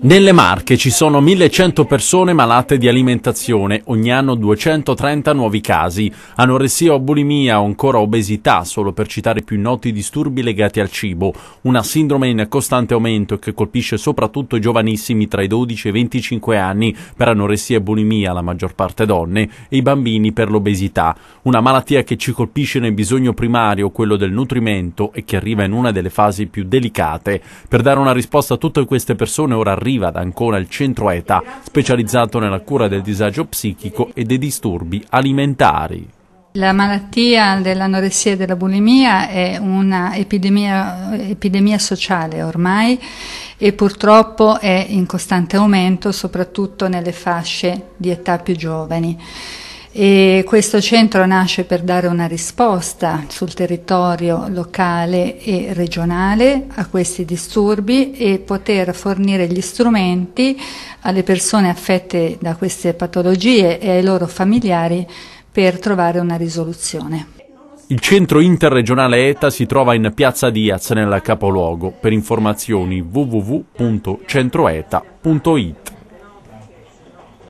Nelle Marche ci sono 1100 persone malate di alimentazione, ogni anno 230 nuovi casi, anoressia o bulimia o ancora obesità, solo per citare i più noti disturbi legati al cibo, una sindrome in costante aumento che colpisce soprattutto i giovanissimi tra i 12 e i 25 anni per anoressia e bulimia, la maggior parte donne, e i bambini per l'obesità, una malattia che ci colpisce nel bisogno primario, quello del nutrimento, e che arriva in una delle fasi più delicate. Per dare una risposta a tutte queste persone ora arriva ad Ancona il centro ETA, specializzato nella cura del disagio psichico e dei disturbi alimentari. La malattia dell'anoressia e della bulimia è un'epidemia sociale ormai e purtroppo è in costante aumento soprattutto nelle fasce di età più giovani. E questo centro nasce per dare una risposta sul territorio locale e regionale a questi disturbi e poter fornire gli strumenti alle persone affette da queste patologie e ai loro familiari per trovare una risoluzione. Il centro interregionale ETA si trova in piazza Diaz nel capoluogo. Per informazioni www.centroeta.it